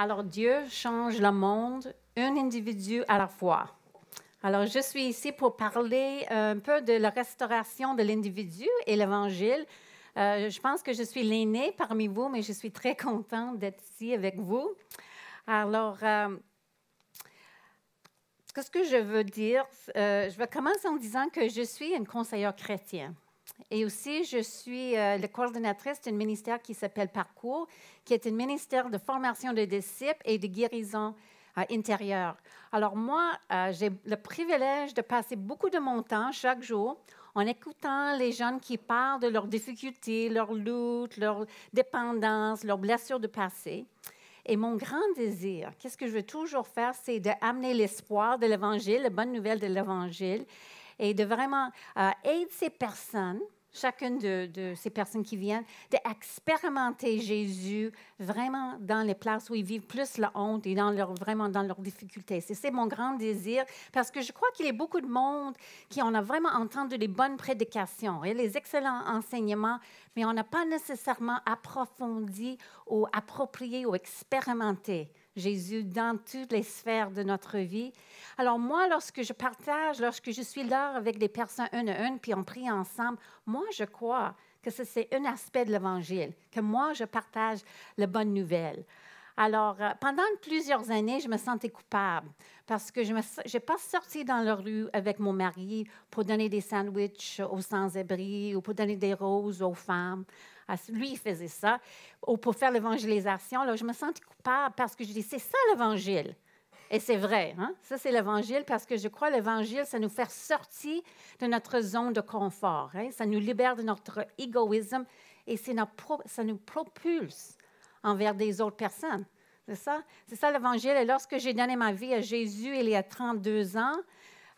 Alors Dieu change le monde, un individu à la fois. Alors, je suis ici pour parler un peu de la restauration de l'individu et l'Évangile. Euh, je pense que je suis l'aînée parmi vous, mais je suis très contente d'être ici avec vous. Alors, qu'est-ce euh, que je veux dire? Euh, je vais commencer en disant que je suis une conseillère chrétienne. Et aussi, je suis euh, la coordinatrice d'un ministère qui s'appelle Parcours, qui est un ministère de formation de disciples et de guérison euh, intérieure. Alors moi, euh, j'ai le privilège de passer beaucoup de mon temps chaque jour en écoutant les jeunes qui parlent de leurs difficultés, leurs luttes, leurs dépendances, leurs blessures de passé. Et mon grand désir, qu'est-ce que je veux toujours faire, c'est d'amener l'espoir de l'Évangile, la bonne nouvelle de l'Évangile, et de vraiment aider ces personnes chacune de, ces personnes qui viennent, d'expérimenter Jésus vraiment dans les places où ils vivent plus la honte et leur, vraiment dans leurs difficultés. C'est mon grand désir parce que je crois qu'il y a beaucoup de monde qui en a vraiment entendu les bonnes prédications et les excellents enseignements, mais on n'a pas nécessairement approfondi ou approprié ou expérimenté Jésus dans toutes les sphères de notre vie. Alors moi, lorsque je partage, lorsque je suis là avec des personnes une à une, puis on prie ensemble, moi, je crois que c'est un aspect de l'Évangile, que moi, je partage la bonne nouvelle. Alors, euh, pendant plusieurs années, je me sentais coupable parce que je n'ai pas sorti dans la rue avec mon mari pour donner des sandwichs aux sans-abri ou pour donner des roses aux femmes lui, faisait ça. ou pour faire l'évangélisation, là, je me sentais coupable parce que je dis, c'est ça l'évangile. Et c'est vrai, hein? ça c'est l'évangile, parce que je crois l'évangile, ça nous fait sortir de notre zone de confort, hein? ça nous libère de notre égoïsme et ça nous propulse envers des autres personnes. C'est ça? C'est ça l'évangile. Et lorsque j'ai donné ma vie à Jésus il y a 32 ans,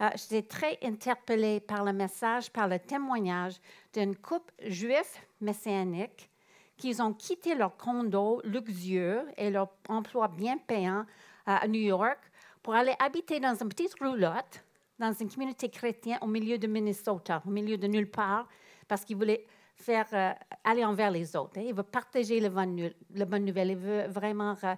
euh, j'étais très interpellée par le message, par le témoignage d'une couple juif messianique qui ont quitté leur condo luxueux et leur emploi bien payant euh, à New York pour aller habiter dans une petite roulotte dans une communauté chrétienne au milieu de Minnesota, au milieu de nulle part, parce qu'ils voulaient faire euh, aller envers les autres. Hein. Ils veulent partager la bonne, nouvelle. ils veulent vraiment faire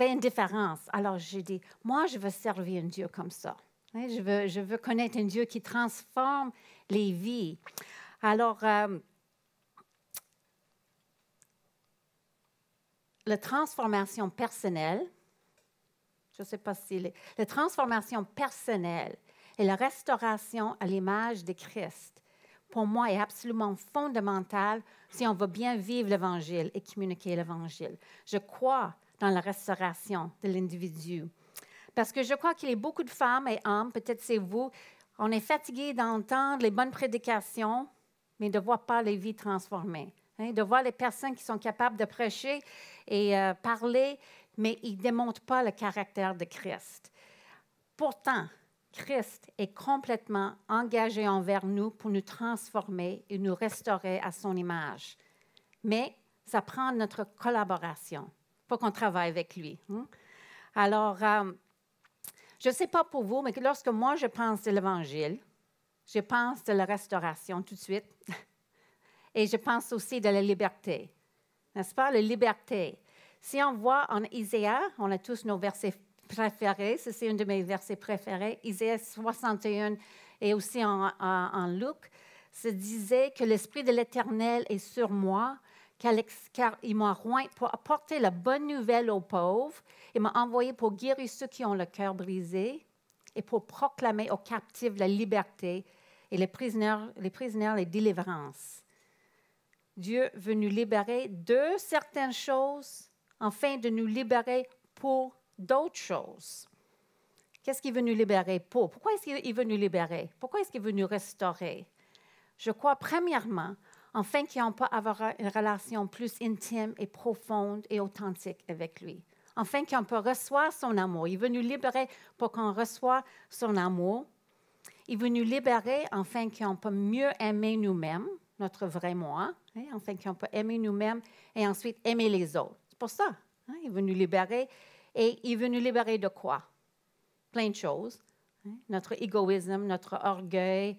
une différence. Alors j'ai dit, moi, je veux servir un Dieu comme ça je, veux, connaître un Dieu qui transforme les vies. Alors, euh, la transformation personnelle, je ne sais pas si... la transformation personnelle et la restauration à l'image de Christ, pour moi, est absolument fondamentale si on veut bien vivre l'Évangile et communiquer l'Évangile. Je crois dans la restauration de l'individu parce que je crois qu'il y a beaucoup de femmes et hommes, peut-être c'est vous, on est fatigué d'entendre les bonnes prédications, mais de ne voir pas les vies transformées. Hein, de voir les personnes qui sont capables de prêcher et euh, parler, mais ils ne démontrent pas le caractère de Christ. Pourtant, Christ est complètement engagé envers nous pour nous transformer et nous restaurer à son image. Mais ça prend notre collaboration. pour faut qu'on travaille avec lui. Hein. Alors, euh, je ne sais pas pour vous, mais lorsque moi je pense de l'Évangile, je pense de la restauration tout de suite. Et je pense aussi de la liberté. N'est-ce pas? La liberté. Si on voit en Isaïe, on a tous nos versets préférés. C'est un de mes versets préférés. Isaïe 61 et aussi en, en, Luc, se disait que l'Esprit de l'Éternel est sur moi car il m'a envoyé pour apporter la bonne nouvelle aux pauvres. Il m'a envoyé pour guérir ceux qui ont le cœur brisé et pour proclamer aux captifs la liberté et les prisonniers les, prisonniers, les délivrances. Dieu veut nous libérer de certaines choses, afin de nous libérer pour d'autres choses. Qu'est-ce qu'il veut nous libérer pour? Pourquoi est-ce qu'il veut nous libérer? Pourquoi est-ce qu'il veut nous restaurer? Je crois, premièrement, afin qu'on puisse avoir une relation plus intime et profonde et authentique avec lui, afin qu'on peut recevoir son amour. Il veut nous libérer pour qu'on reçoive son amour. Il veut nous libérer afin qu'on peut mieux aimer nous-mêmes, notre vrai moi, hein, afin qu'on peut aimer nous-mêmes et ensuite aimer les autres. C'est pour ça. Hein, il veut nous libérer. Et il veut nous libérer de quoi? Plein de choses. Hein. notre égoïsme, notre orgueil,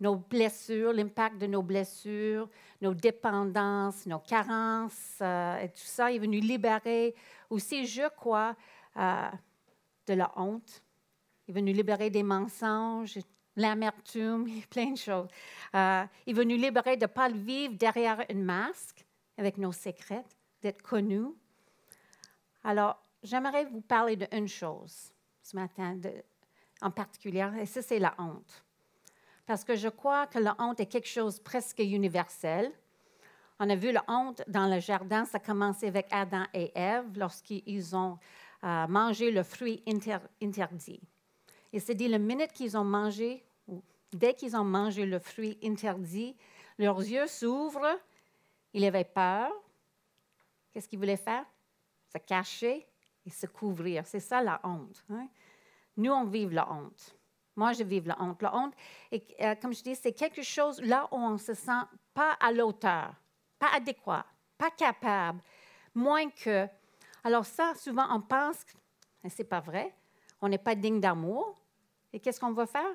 nos blessures, l'impact de nos blessures, nos dépendances, nos carences, euh, et tout ça. Il est venu libérer aussi, je crois, euh, de la honte. Il est venu libérer des mensonges, l'amertume, plein de choses. Euh, il est venu libérer de ne pas vivre derrière une masque avec nos secrets, d'être connu. Alors, j'aimerais vous parler d'une chose ce matin, en particulier, et ça, c'est la honte parce que je crois que la honte est quelque chose presque universel. On a vu la honte dans le jardin, ça a commencé avec Adam et Ève lorsqu'ils ont euh, mangé le fruit interdit. Et c'est dit, le minute qu'ils ont mangé, ou dès qu'ils ont mangé le fruit interdit, leurs yeux s'ouvrent, ils avaient peur. Qu'est-ce qu'ils voulaient faire? Se cacher et se couvrir. C'est ça la honte. Hein? Nous, on vit la honte. Moi, je vis la honte. La honte, et, euh, comme je dis, c'est quelque chose là où on se sent pas à l'auteur, pas adéquat, pas capable, moins que. Alors ça, souvent, on pense, ce c'est pas vrai, on n'est pas digne d'amour. Et qu'est-ce qu'on va faire?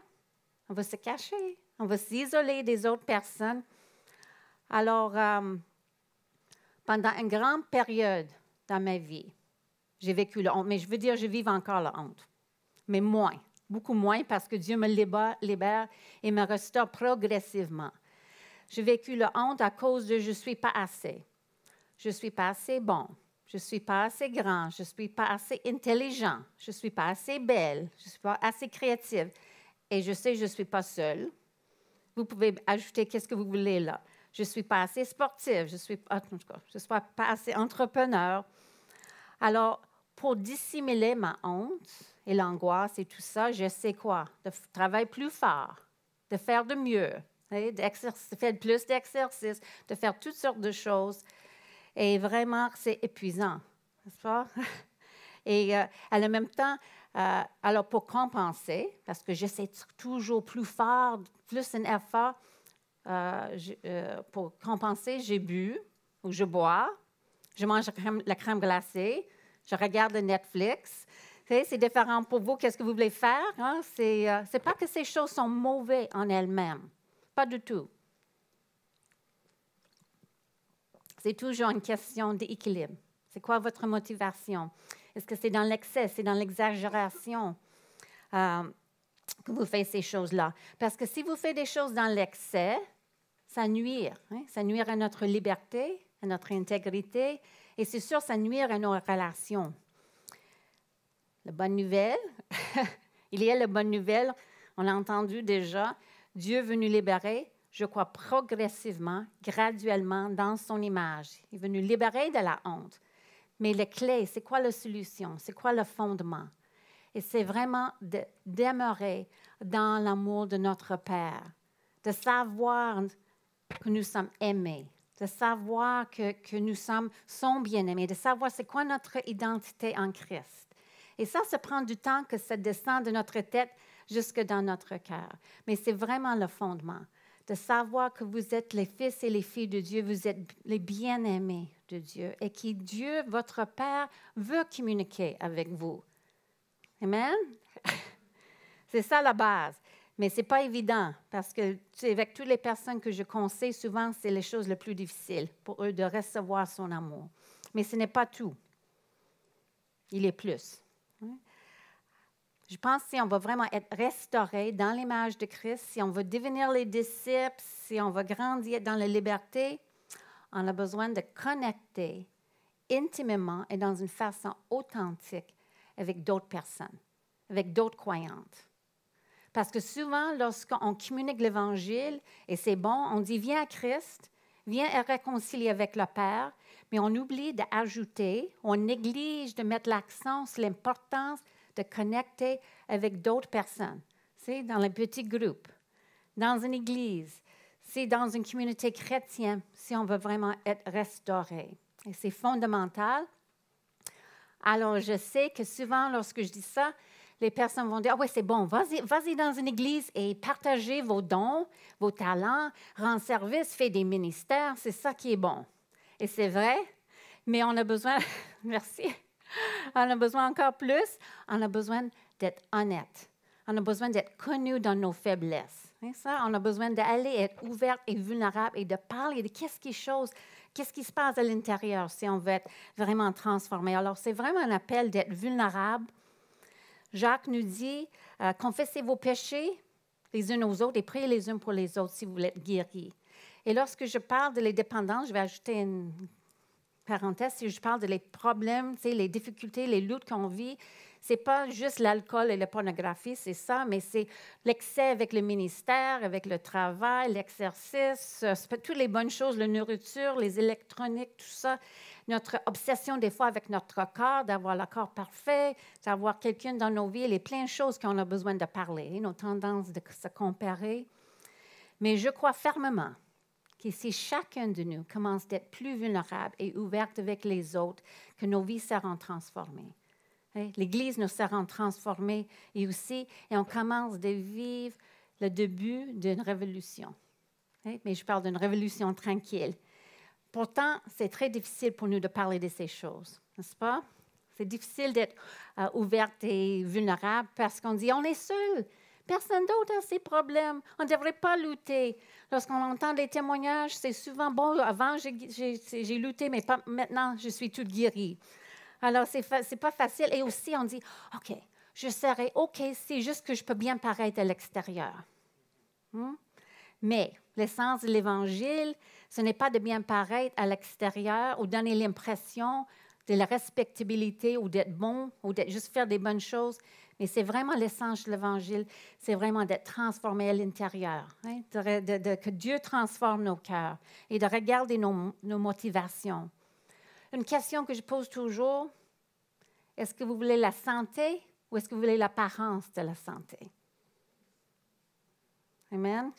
On va se cacher, on va s'isoler des autres personnes. Alors, euh, pendant une grande période dans ma vie, j'ai vécu la honte, mais je veux dire, je vis encore la honte, mais moins beaucoup moins parce que Dieu me libère, et me restaure progressivement. J'ai vécu la honte à cause de je ne suis pas assez. Je ne suis pas assez bon. Je ne suis pas assez grand. Je ne suis pas assez intelligent. Je ne suis pas assez belle. Je ne suis pas assez créative. Et je sais, je ne suis pas seule. Vous pouvez ajouter qu'est-ce que vous voulez là. Je ne suis pas assez sportive. Je ne suis, pas, ah, suis pas assez entrepreneur. Alors, pour dissimuler ma honte, et l'angoisse et tout ça, je sais quoi, de travailler plus fort, de faire de mieux, de faire plus d'exercices, de faire toutes sortes de choses. Et vraiment, c'est épuisant, n'est-ce pas? Et euh, à même temps, euh, alors pour compenser, parce que j'essaie toujours plus fort, plus un effort, euh, pour compenser, j'ai bu ou je bois, je mange la crème, la crème glacée, je regarde Netflix, c'est différent pour vous, qu'est-ce que vous voulez faire. Hein? Ce n'est euh, pas que ces choses sont mauvaises en elles-mêmes, pas du tout. C'est toujours une question d'équilibre. C'est quoi votre motivation? Est-ce que c'est dans l'excès, c'est dans l'exagération euh, que vous faites ces choses-là? Parce que si vous faites des choses dans l'excès, ça nuire. Hein? Ça nuire à notre liberté, à notre intégrité, et c'est sûr, ça nuire à nos relations. La bonne nouvelle, il y a la bonne nouvelle, on l'a entendu déjà, Dieu est venu libérer, je crois progressivement, graduellement, dans son image. Il est venu libérer de la honte. Mais la clé, c'est quoi la solution? C'est quoi le fondement? Et c'est vraiment de demeurer dans l'amour de notre Père, de savoir que nous sommes aimés, de savoir que, que nous sommes son bien aimés. de savoir c'est quoi notre identité en Christ. Et ça, ça prend du temps que ça descend de notre tête jusque dans notre cœur. Mais c'est vraiment le fondement de savoir que vous êtes les fils et les filles de Dieu, vous êtes les bien-aimés de Dieu et que Dieu, votre Père, veut communiquer avec vous. Amen? c'est ça la base. Mais ce n'est pas évident parce que avec toutes les personnes que je conseille, souvent, c'est les choses les plus difficiles pour eux de recevoir son amour. Mais ce n'est pas tout. Il est plus. Je pense que si on va vraiment être restauré dans l'image de Christ, si on veut devenir les disciples, si on veut grandir dans la liberté, on a besoin de connecter intimement et dans une façon authentique avec d'autres personnes, avec d'autres croyantes. Parce que souvent, lorsqu'on communique l'Évangile, et c'est bon, on dit viens à Christ, vient et réconcilie avec le Père, mais on oublie d'ajouter, on néglige de mettre l'accent sur l'importance de connecter avec d'autres personnes. C'est dans les petits groupes, dans une église, c'est dans une communauté chrétienne si on veut vraiment être restauré. Et c'est fondamental. Alors, je sais que souvent, lorsque je dis ça, les personnes vont dire, ah ouais, c'est bon, vas-y vas dans une église et partagez vos dons, vos talents, rends service, fais des ministères, c'est ça qui est bon. Et c'est vrai, mais on a besoin, merci, on a besoin encore plus, on a besoin d'être honnête. On a besoin d'être connu dans nos faiblesses. Hein, ça, on a besoin d'aller être ouverte et vulnérable et de parler de ce qui qu'est-ce qui se passe à l'intérieur si on veut être vraiment transformé. Alors, c'est vraiment un appel d'être vulnérable, Jacques nous dit, euh, confessez vos péchés les uns aux autres et priez les uns pour les autres si vous voulez être Et lorsque je parle de les dépendances, je vais ajouter une parenthèse, si je parle de les problèmes, les difficultés, les luttes qu'on vit, c'est pas juste l'alcool et la pornographie, c'est ça, mais c'est l'excès avec le ministère, avec le travail, l'exercice, euh, toutes les bonnes choses, la nourriture, les électroniques, tout ça. Notre obsession des fois avec notre corps, d'avoir le corps parfait, d'avoir quelqu'un dans nos vies, les y plein de choses qu'on a besoin de parler, nos tendances de se comparer. Mais je crois fermement qu'ici, chacun de nous commence d'être plus vulnérable et ouverte avec les autres, que nos vies seront transformées. Hein? L'Église nous sera transformée, et aussi, et on commence de vivre le début d'une révolution. Hein? Mais je parle d'une révolution tranquille. Pourtant, c'est très difficile pour nous de parler de ces choses, n'est-ce pas? C'est difficile d'être euh, ouverte et vulnérable parce qu'on dit on est seul. Personne d'autre a ces problèmes. On ne devrait pas lutter. Lorsqu'on entend des témoignages, c'est souvent bon, avant j'ai lutté, mais maintenant, je suis toute guérie. Alors, c'est n'est pas facile. Et aussi, on dit, OK, je serai OK, c'est juste que je peux bien paraître à l'extérieur. Hmm? Mais l'essence de l'Évangile, ce n'est pas de bien paraître à l'extérieur ou donner l'impression de la respectabilité ou d'être bon ou juste faire des bonnes choses, mais c'est vraiment l'essence de l'Évangile, c'est vraiment d'être transformé à l'intérieur, hein? que Dieu transforme nos cœurs et de regarder nos motivations. Une question que je pose toujours, est-ce que vous voulez la santé ou est-ce que vous voulez l'apparence de la santé? Amen.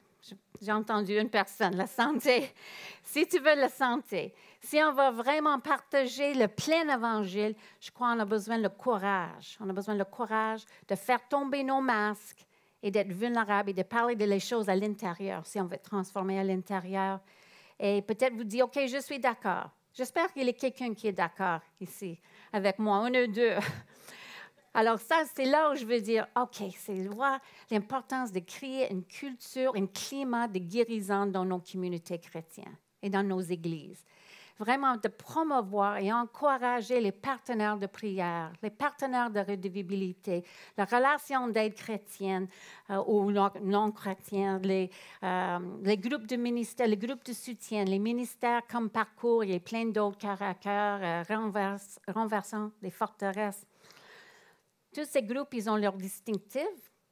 J'ai entendu une personne, la santé. Si tu veux la santé, si on va vraiment partager le plein évangile, je crois qu'on a besoin de courage. On a besoin de courage de faire tomber nos masques et d'être vulnérables et de parler de les choses à l'intérieur, si on veut transformer à l'intérieur. Et peut-être vous dire, OK, je suis d'accord. J'espère qu'il y a quelqu'un qui est d'accord ici avec moi. On est deux. Alors ça, c'est là où je veux dire, OK, c'est voir l'importance de créer une culture, un climat de guérison dans nos communautés chrétiennes et dans nos églises vraiment de promouvoir et encourager les partenaires de prière, les partenaires de redevabilité, la relation d'aide chrétienne euh, ou non chrétienne, les, euh, les, groupes de les groupes de soutien, les ministères comme Parcours et plein d'autres caractères euh, renversant des forteresses. Tous ces groupes, ils ont leurs distinctives,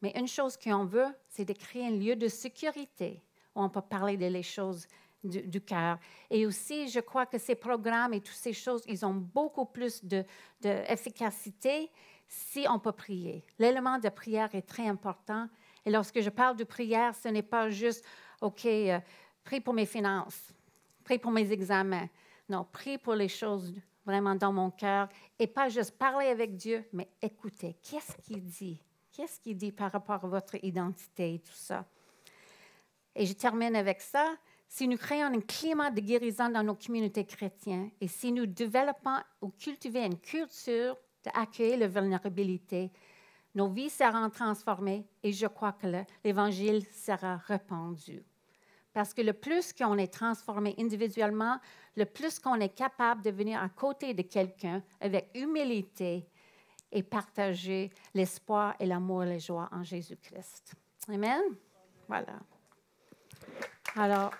mais une chose qu'on veut, c'est de créer un lieu de sécurité où on peut parler de les choses du, cœur. Et aussi, je crois que ces programmes et toutes ces choses, ils ont beaucoup plus d'efficacité si on peut prier. L'élément de prière est très important. Et lorsque je parle de prière, ce n'est pas juste, OK, euh, prie pour mes finances, prie pour mes examens. Non, prie pour les choses vraiment dans mon cœur et pas juste parler avec Dieu, mais écouter. Qu'est-ce qu'il dit? Qu'est-ce qu'il dit par rapport à votre identité et tout ça? Et je termine avec ça si nous créons un climat de guérison dans nos communautés chrétiennes et si nous développons ou cultivons une culture d'accueillir la vulnérabilité, nos vies seront transformées et je crois que l'Évangile sera répandu. Parce que le plus qu'on est transformé individuellement, le plus qu'on est capable de venir à côté de quelqu'un avec humilité et partager l'espoir et l'amour et la joie en Jésus-Christ. Amen. Voilà. Alors.